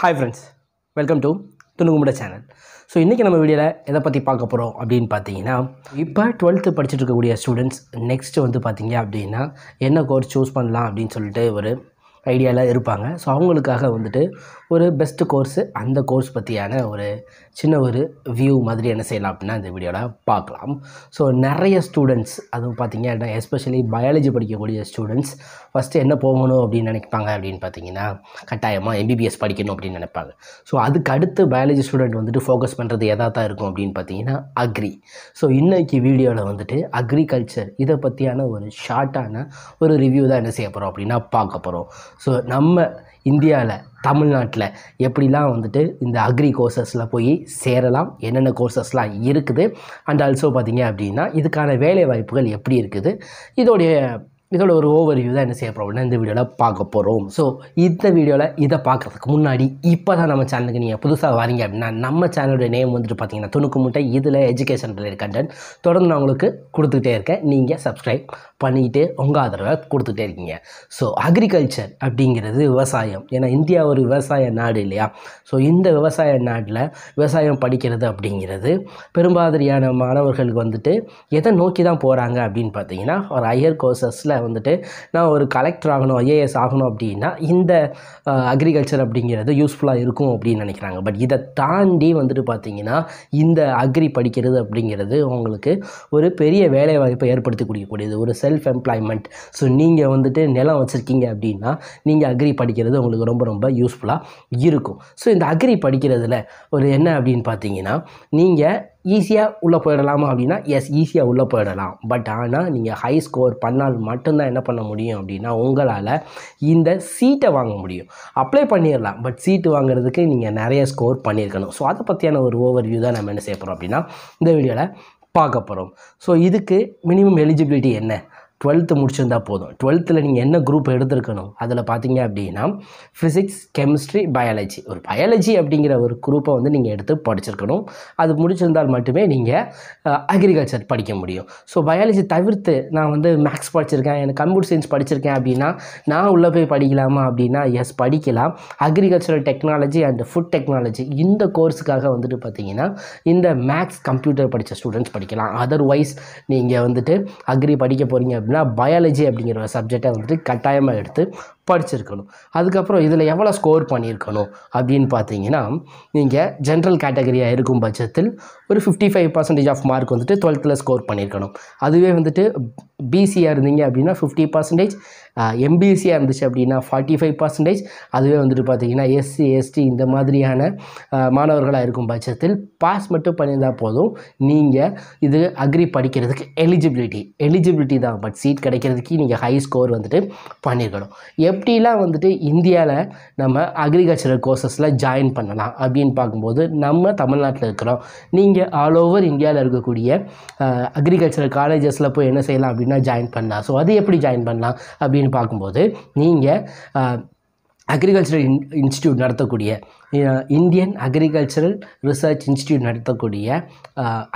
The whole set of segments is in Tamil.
ஹாய் ஃப்ரெண்ட்ஸ் வெல்கம் டு துணுகுமுட சேனல் ஸோ இன்றைக்கி நம்ம வீடியோவில் எதை பற்றி பார்க்க போகிறோம் அப்படின்னு பார்த்தீங்கன்னா இப்போ டுவெல்த்து படிச்சுட்டு இருக்கக்கூடிய ஸ்டூடெண்ட்ஸ் நெக்ஸ்ட்டு வந்து பார்த்தீங்க அப்படின்னா என்ன கோர்ஸ் சூஸ் பண்ணலாம் அப்படின்னு சொல்லிட்டு ஒரு ஐடியாவில் இருப்பாங்க ஸோ அவங்களுக்காக வந்துட்டு ஒரு பெஸ்ட் கோர்ஸு அந்த கோர்ஸ் பற்றியான ஒரு சின்ன ஒரு வியூ மாதிரி என்ன செய்யலாம் அப்படின்னா இந்த வீடியோவில் பார்க்கலாம் ஸோ நிறைய ஸ்டூடெண்ட்ஸ் அதுவும் பார்த்திங்க அப்படின்னா எஸ்பெஷலி பயாலஜி படிக்கக்கூடிய ஸ்டூடெண்ட்ஸ் ஃபஸ்ட்டு என்ன போகணும் அப்படின்னு நினைப்பாங்க அப்படின்னு பார்த்தீங்கன்னா கட்டாயமாக எம்பிபிஎஸ் படிக்கணும் அப்படின்னு நினைப்பாங்க ஸோ அதுக்கு அடுத்து பயாலஜி ஸ்டூடெண்ட் வந்துட்டு ஃபோக்கஸ் பண்ணுறது எதாக தான் இருக்கும் அப்படின்னு பார்த்தீங்கன்னா அக்ரி ஸோ இன்றைக்கி வீடியோவில் வந்துட்டு அக்ரிகல்ச்சர் இதை பற்றியான ஒரு ஷார்ட்டான ஒரு ரிவ்யூ தான் என்ன செய்ய போகிறோம் அப்படின்னா பார்க்க போகிறோம் ஸோ நம்ம இந்தியாவில் தமிழ்நாட்டில் எப்படிலாம் வந்துட்டு இந்த அக்ரி கோர்சஸில் போய் சேரலாம் என்னென்ன கோர்சஸ்லாம் இருக்குது அண்ட் ஆல்சோ பார்த்திங்க அப்படின்னா இதுக்கான வேலை வாய்ப்புகள் எப்படி இருக்குது இதோடைய இதோட ஒரு ஓவர் வியூ தான் என்ன செய்ய போகிறோம்னா இந்த வீடியோவில் பார்க்க போகிறோம் ஸோ இந்த வீடியோவில் இதை பார்க்குறதுக்கு முன்னாடி இப்போ தான் நம்ம சேனலுக்கு நீங்கள் புதுசாக வரீங்க அப்படின்னா நம்ம சேனலோட நேம் வந்துட்டு பார்த்தீங்கன்னா துணுக்கு முட்டை இதில் எஜுகேஷன் ரிலேட் கண்டென்ட் தொடர்ந்து நான் உங்களுக்கு கொடுத்துக்கிட்டே இருக்கேன் நீங்கள் சப்ஸ்கிரைப் பண்ணிக்கிட்டு உங்கள் ஆதரவை கொடுத்துட்டே இருக்கீங்க ஸோ அக்ரிகல்ச்சர் அப்படிங்கிறது விவசாயம் ஏன்னா இந்தியா ஒரு விவசாய நாடு இல்லையா ஸோ இந்த விவசாய நாட்டில் விவசாயம் படிக்கிறது அப்படிங்கிறது பெரும்பாதிரியான மாணவர்களுக்கு வந்துட்டு எதை நோக்கி தான் போகிறாங்க அப்படின்னு பார்த்தீங்கன்னா ஒரு ஹையர் கோர்சஸில் வந்துட்டு நான் ஒரு கலெக்டர் ஆகணும் ஐஏஎஸ் ஆகணும் அப்படின்னா இந்த அக்ரிகல்ச்சர் அப்படிங்கிறது யூஸ்ஃபுல்லாக இருக்கும் அப்படின்னு நினைக்கிறாங்க பட் இதை தாண்டி வந்துட்டு பார்த்திங்கன்னா இந்த அக்ரி படிக்கிறது அப்படிங்கிறது உங்களுக்கு ஒரு பெரிய வேலைவாய்ப்பை ஏற்படுத்தி கொடுக்கக்கூடியது ஒரு செல்ஃப் எம்ப்ளாய்மெண்ட் ஸோ நீங்கள் வந்துட்டு நிலம் வச்சுருக்கீங்க அப்படின்னா நீங்கள் அக்ரி படிக்கிறது உங்களுக்கு ரொம்ப ரொம்ப யூஸ்ஃபுல்லாக இருக்கும் ஸோ இந்த அக்ரி படிக்கிறதுல ஒரு என்ன அப்படின்னு பார்த்தீங்கன்னா நீங்கள் ஈஸியாக உள்ளே போயிடலாமா அப்படின்னா எஸ் ஈஸியாக உள்ளே போயிடலாம் பட் ஆனால் நீங்கள் ஹை ஸ்கோர் பண்ணால் மட்டும்தான் என்ன பண்ண முடியும் அப்படின்னா உங்களால் இந்த சீட்டை வாங்க முடியும் அப்ளை பண்ணிடலாம் பட் சீட்டு வாங்குறதுக்கு நீங்கள் நிறைய ஸ்கோர் பண்ணியிருக்கணும் ஸோ அதை பற்றியான ஒரு ஓவர் வியூ தான் நம்ம என்ன செய்ய போகிறோம் அப்படின்னா இந்த வீடியோவில் பார்க்க போகிறோம் ஸோ இதுக்கு மினிமம் எலிஜிபிலிட்டி என்ன டுவெல்த்து முடிச்சிருந்தால் போதும் டுவெல்த்தில் நீங்கள் என்ன குரூப் எடுத்துருக்கணும் அதில் பார்த்தீங்க அப்படின்னா ஃபிசிக்ஸ் கெமிஸ்ட்ரி பயாலஜி ஒரு பயாலஜி அப்படிங்கிற ஒரு குரூப்பை வந்து நீங்கள் எடுத்து படிச்சிருக்கணும் அது முடிச்சிருந்தால் மட்டுமே நீங்கள் அக்ரிகல்ச்சர் படிக்க முடியும் ஸோ பயாலஜி தவிர்த்து நான் வந்து மேக்ஸ் படிச்சிருக்கேன் எனக்கு கம்ப்யூட்டர் சயின்ஸ் படிச்சிருக்கேன் அப்படின்னா நான் உள்ளே போய் படிக்கலாமா அப்படின்னா எஸ் படிக்கலாம் agricultural technology and food technology இந்த கோர்ஸுக்காக வந்துட்டு பார்த்தீங்கன்னா இந்த மேக்ஸ் கம்ப்யூட்டர் படித்த ஸ்டூடெண்ட்ஸ் படிக்கலாம் அதர்வைஸ் நீங்கள் வந்துட்டு அக்ரி படிக்க போகிறீங்க அப்படின்னா பயாலஜி அப்படிங்கிற சப்ஜெக்டை வந்துட்டு கட்டாயமாக எடுத்து படிச்சிருக்கணும் அதுக்கப்புறம் இதில் எவ்வளோ ஸ்கோர் பண்ணியிருக்கணும் அப்படின்னு பார்த்தீங்கன்னா நீங்கள் ஜென்ரல் கேட்டகரியாக இருக்கும் பட்சத்தில் ஒரு fifty five percentage of mark வந்துட்டு டுவெல்த்தில் ஸ்கோர் பண்ணியிருக்கணும் அதுவே வந்துட்டு பிசியாக இருந்தீங்க அப்படின்னா ஃபிஃப்டி பர்சன்டேஜ் எம்பிசியாக இருந்துச்சு அப்படின்னா ஃபார்ட்டி ஃபைவ் பர்சன்டேஜ் அதுவே வந்துட்டு பார்த்தீங்கன்னா எஸ்சி எஸ்டி இந்த மாதிரியான மாணவர்களாக இருக்கும் பட்சத்தில் பாஸ் மட்டும் பண்ணியிருந்தால் போதும் நீங்கள் இது அக்ரி படிக்கிறதுக்கு எலிஜிபிலிட்டி எலிஜிபிலிட்டி தான் பட் சீட் கிடைக்கிறதுக்கு நீங்கள் ஹை ஸ்கோர் வந்துட்டு பண்ணியிருக்கணும் எப் எப்படிலாம் வந்துட்டு இந்தியாவில் நம்ம அக்ரிகல்ச்சரல் கோர்சஸில் ஜாயின் பண்ணலாம் அப்படின்னு பார்க்கும்போது நம்ம தமிழ்நாட்டில் இருக்கிறோம் நீங்கள் ஆல் ஓவர் இந்தியாவில் இருக்கக்கூடிய அக்ரிகல்ச்சரல் காலேஜஸில் போய் என்ன செய்யலாம் அப்படின்னா ஜாயின் பண்ணலாம் ஸோ அது எப்படி ஜாயின் பண்ணலாம் அப்படின்னு பார்க்கும்போது நீங்கள் அக்ரிகல்ச்சரல் இன் இன்ஸ்டியூட் நடத்தக்கூடிய இந்தியன் அக்ரிகல்ச்சரல் ரிசர்ச் இன்ஸ்டியூட் நடத்தக்கூடிய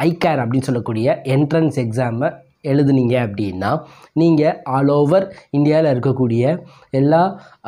ஐகேர் அப்படின்னு சொல்லக்கூடிய என்ட்ரன்ஸ் எக்ஸாமை எழுதுனீங்க அப்படின்னா நீங்கள் ஆல் ஓவர் இந்தியாவில் இருக்கக்கூடிய எல்லா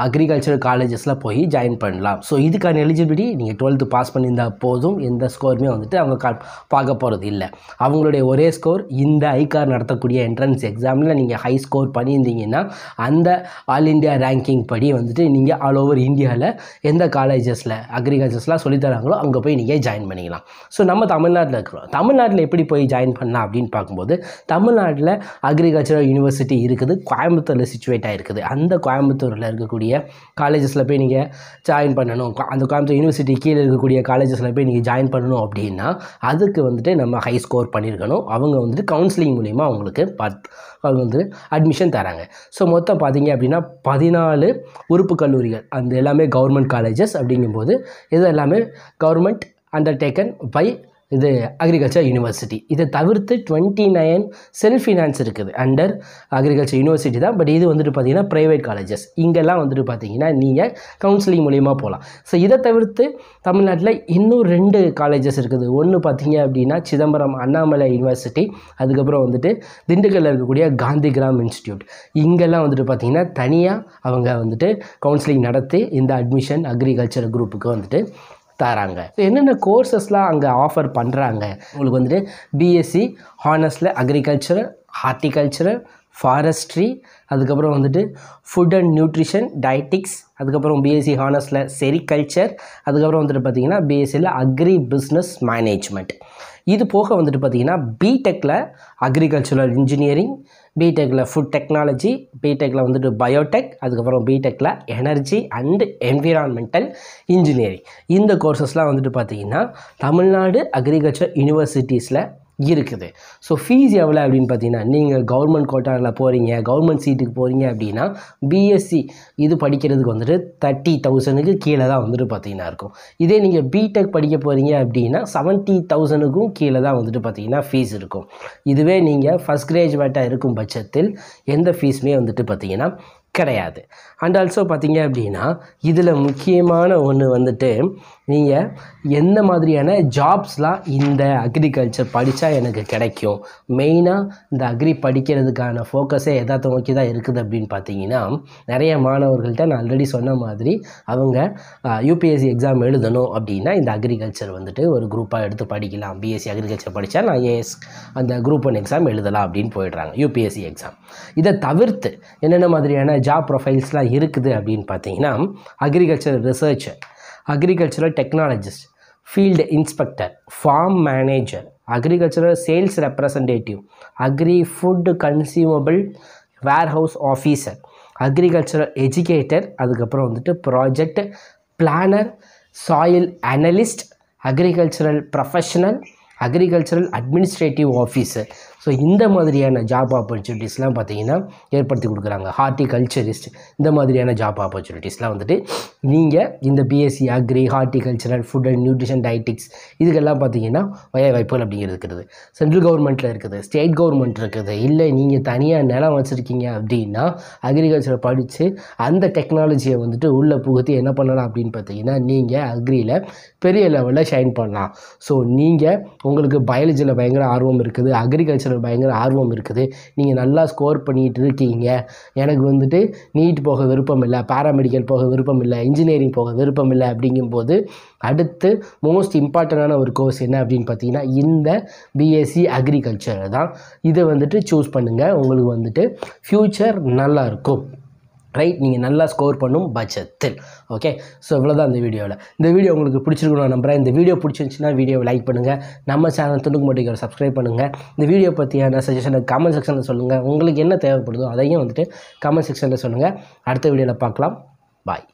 அக்ரிகல்ச்சர் காலேஜஸில் போய் ஜாயின் பண்ணலாம் ஸோ இதுக்கான எலிஜிபிலிட்டி நீங்கள் டுவெல்த்து பாஸ் பண்ணியிருந்தால் போதும் எந்த ஸ்கோருமே வந்துட்டு அவங்க கா பார்க்க போகிறது இல்லை அவங்களுடைய ஒரே ஸ்கோர் இந்த ஐகார் நடத்தக்கூடிய என்ட்ரன்ஸ் எக்ஸாமில் நீங்கள் ஹை ஸ்கோர் பண்ணியிருந்தீங்கன்னா அந்த ஆல் இண்டியா ரேங்கிங் படி வந்துட்டு நீங்கள் ஆல் ஓவர் இந்தியாவில் எந்த காலேஜஸில் அக்ரிகல்ச்சர்ஸ்லாம் சொல்லித்தராங்களோ அங்கே போய் நீங்கள் ஜாயின் பண்ணிக்கலாம் ஸோ நம்ம தமிழ்நாட்டில் இருக்கிறோம் தமிழ்நாட்டில் எப்படி போய் ஜாயின் பண்ணலாம் அப்படின்னு பார்க்கும்போது தமிழ்நாடு தமிழ்நாட்டில் அக்ரிகல்ச்சரல் யூனிவர்சிட்டி இருக்குது கோயம்புத்தூரில் சுச்சுவேட் ஆகிருக்குது அந்த கோயம்புத்தூரில் இருக்கக்கூடிய காலேஜஸில் போய் நீங்கள் ஜாயின் பண்ணணும் அந்த கோயம்புத்தூர் யூனிவர்சிட்டி கீழே இருக்கக்கூடிய காலேஜஸில் போய் நீங்கள் ஜாயின் பண்ணணும் அப்படின்னா அதுக்கு வந்துட்டு நம்ம ஹை ஸ்கோர் பண்ணியிருக்கணும் அவங்க வந்துட்டு கவுன்சிலிங் மூலிமா அவங்களுக்கு பார்த்து அவங்க வந்து அட்மிஷன் தராங்க ஸோ மொத்தம் பார்த்தீங்க அப்படின்னா பதினாலு உறுப்பு கல்லூரிகள் அந்த எல்லாமே கவர்மெண்ட் காலேஜஸ் அப்படிங்கும்போது இது எல்லாமே கவர்மெண்ட் அண்டர்டேக்கன் பை இது அக்ரிகல்ச்சர் யூனிவர்சிட்டி இதை தவிர்த்து டுவெண்ட்டி நைன் செல்ஃப் ஃபினான்ஸ் இருக்குது அண்டர் அக்ரிகல்ச்சர் யூனிவர்சிட்டி தான் பட் இது வந்துட்டு பார்த்தீங்கன்னா ப்ரைவேட் காலேஜஸ் இங்கெல்லாம் வந்துட்டு பார்த்தீங்கன்னா நீங்கள் கவுன்சிலிங் மூலியமாக போகலாம் ஸோ இதை தவிர்த்து தமிழ்நாட்டில் இன்னும் ரெண்டு காலேஜஸ் இருக்குது ஒன்று பார்த்தீங்க அப்படின்னா சிதம்பரம் அண்ணாமலை யூனிவர்சிட்டி அதுக்கப்புறம் வந்துட்டு திண்டுக்கல்லில் இருக்கக்கூடிய காந்தி கிராம் இன்ஸ்டியூட் இங்கெல்லாம் வந்துட்டு பார்த்தீங்கன்னா தனியாக அவங்க வந்துட்டு கவுன்சிலிங் நடத்தி இந்த அட்மிஷன் அக்ரிகல்ச்சர் குரூப்புக்கு வந்துட்டு தராங்க ஸோ என்னென்ன கோர்சஸ்லாம் அங்கே ஆஃபர் பண்ணுறாங்க உங்களுக்கு வந்துட்டு பிஎஸ்சி ஹானஸில் அக்ரிகல்ச்சரல் ஹார்டிகல்ச்சரல் ஃபாரஸ்ட்ரி அதுக்கப்புறம் வந்துட்டு ஃபுட் அண்ட் நியூட்ரிஷன் டயட்டிக்ஸ் அதுக்கப்புறம் பிஎஸ்சி ஹானஸில் செரிகல்ச்சர் அதுக்கப்புறம் வந்துட்டு பார்த்திங்கன்னா பிஎஸ்சியில் அக்ரி பிஸ்னஸ் மேனேஜ்மெண்ட் இது போக வந்துட்டு பார்த்திங்கன்னா பிடெக்கில் அக்ரிகல்ச்சரல் இன்ஜினியரிங் பிடெக்கில் ஃபுட் டெக்னாலஜி பிடெக்கில் வந்துட்டு பயோடெக் அதுக்கப்புறம் பிடெக்கில் எனர்ஜி அண்டு என்விரான்மெண்டல் இன்ஜினியரிங் இந்த கோர்சஸ்லாம் வந்துட்டு பார்த்திங்கன்னா தமிழ்நாடு அக்ரிகல்ச்சர் யூனிவர்சிட்டிஸில் இருக்குது ஸோ ஃபீஸ் எவ்வளோ அப்படின்னு பார்த்தீங்கன்னா நீங்கள் கவர்மெண்ட் கோட்டாவில் போகிறீங்க கவர்மெண்ட் சீட்டுக்கு போகிறீங்க அப்படின்னா பிஎஸ்சி இது படிக்கிறதுக்கு வந்துட்டு தேர்ட்டி தௌசண்டுக்கு கீழே தான் வந்துட்டு பார்த்தீங்கன்னா இருக்கும் இதே நீங்கள் பிடெக் படிக்க போகிறீங்க அப்படின்னா செவன்ட்டி தௌசண்டுக்கும் கீழே தான் வந்துட்டு பார்த்தீங்கன்னா ஃபீஸ் இருக்கும் இதுவே நீங்கள் ஃபஸ்ட் கிராஜுவேட்டாக இருக்கும் பட்சத்தில் எந்த ஃபீஸுமே வந்துட்டு பார்த்தீங்கன்னா கிடையாது அண்ட் ஆல்சோ பார்த்தீங்க அப்படின்னா இதில் முக்கியமான ஒன்று வந்துட்டு நீங்கள் எந்த மாதிரியான ஜாப்ஸ்லாம் இந்த அக்ரிகல்ச்சர் படித்தா எனக்கு கிடைக்கும் மெயினாக இந்த அக்ரி படிக்கிறதுக்கான ஃபோக்கஸே எதாத்த நோக்கி தான் இருக்குது அப்படின்னு பார்த்தீங்கன்னா நிறைய மாணவர்கள்ட்ட நான் ஆல்ரெடி சொன்ன மாதிரி அவங்க யூபிஎஸ்சி எக்ஸாம் எழுதணும் அப்படின்னா இந்த அக்ரிகல்ச்சர் வந்துட்டு ஒரு குரூப்பாக எடுத்து படிக்கலாம் பிஎஸ்சி அக்ரிகல்ச்சர் படித்தா நான் ஏஎஸ் அந்த குரூப் ஒன் எக்ஸாம் எழுதலாம் அப்படின்னு போயிடுறாங்க யூபிஎஸ்சி எக்ஸாம் இதை தவிர்த்து என்னென்ன மாதிரியான ஜாப் ப்ரொஃபைல்ஸ்லாம் இருக்குது அப்படின்னு பார்த்தீங்கன்னா agriculture researcher agricultural technologist field inspector farm manager agricultural sales representative agri food consumable warehouse officer agricultural educator அதுக்கப்புறம் வந்துட்டு project planner soil analyst agricultural professional agricultural administrative officer so இந்த மாதிரியான ஜாப் ஆப்பர்ச்சுனிட்டிஸ்லாம் பார்த்தீங்கன்னா ஏற்படுத்தி கொடுக்குறாங்க ஹார்டிகல்ச்சரிஸ்ட் இந்த மாதிரியான ஜாப் ஆப்பர்ச்சுனிட்டிஸ்லாம் வந்துட்டு நீங்கள் இந்த BSc agri horticultural food and nutrition dietetics இதுக்கெல்லாம் பார்த்தீங்கன்னா வய வாய்ப்புகள் அப்படிங்கிறது இருக்கிறது சென்ட்ரல் கவர்மெண்ட்டில் இருக்குது ஸ்டேட் கவர்மெண்ட் இருக்குது இல்லை நீங்கள் தனியாக நிலம் வச்சுருக்கீங்க அப்படின்னா அக்ரிகல்ச்சரை படித்து அந்த டெக்னாலஜியை வந்துட்டு உள்ளே புகுத்தி என்ன பண்ணலாம் அப்படின்னு பார்த்தீங்கன்னா நீங்கள் அக்ரியில் பெரிய லெவலில் ஷைன் பண்ணலாம் ஸோ நீங்கள் உங்களுக்கு பயாலஜியில் பயங்கர ஆர்வம் இருக்குது அக்ரிகல்ச்சர் ஒரு பயங்கர ஆர்வம் இருக்குது நீங்கள் நல்லா ஸ்கோர் பண்ணிகிட்டு இருக்கீங்க எனக்கு வந்துட்டு நீட் போக விருப்பம் இல்லை பேராமெடிக்கல் போக விருப்பம் இல்லை இன்ஜினியரிங் போக விருப்பம் இல்லை அப்படிங்கும்போது அடுத்து மோஸ்ட் இம்பார்ட்டண்டான ஒரு கோர்ஸ் என்ன அப்படின்னு பார்த்தீங்கன்னா இந்த பிஎஸ்சி அக்ரிகல்ச்சர் தான் இதை வந்துட்டு சூஸ் பண்ணுங்கள் உங்களுக்கு வந்துட்டு ஃப்யூச்சர் நல்லாயிருக்கும் ரைட் நீங்கள் நல்லா ஸ்கோர் பண்ணும் பட்சத்தில் ஓகே ஸோ இவ்வளோதான் இந்த வீடியோவில் இந்த வீடியோ உங்களுக்கு பிடிச்சிருக்கணும் நம்புகிறேன் இந்த வீடியோ பிடிச்சிருந்துச்சுன்னா வீடியோவை லைக் பண்ணுங்கள் நம்ம சேனல் துணுக்கு மட்டும் சப்ஸ்கிரைப் பண்ணுங்கள் இந்த வீடியோ பற்றியான சஜஷனை கமெண்ட் செக்ஷனில் சொல்லுங்கள் உங்களுக்கு என்ன தேவைப்படுதோ அதையும் வந்துட்டு கமெண்ட் செக்ஷனில் சொல்லுங்கள் அடுத்த வீடியோவில் பார்க்கலாம் பாய்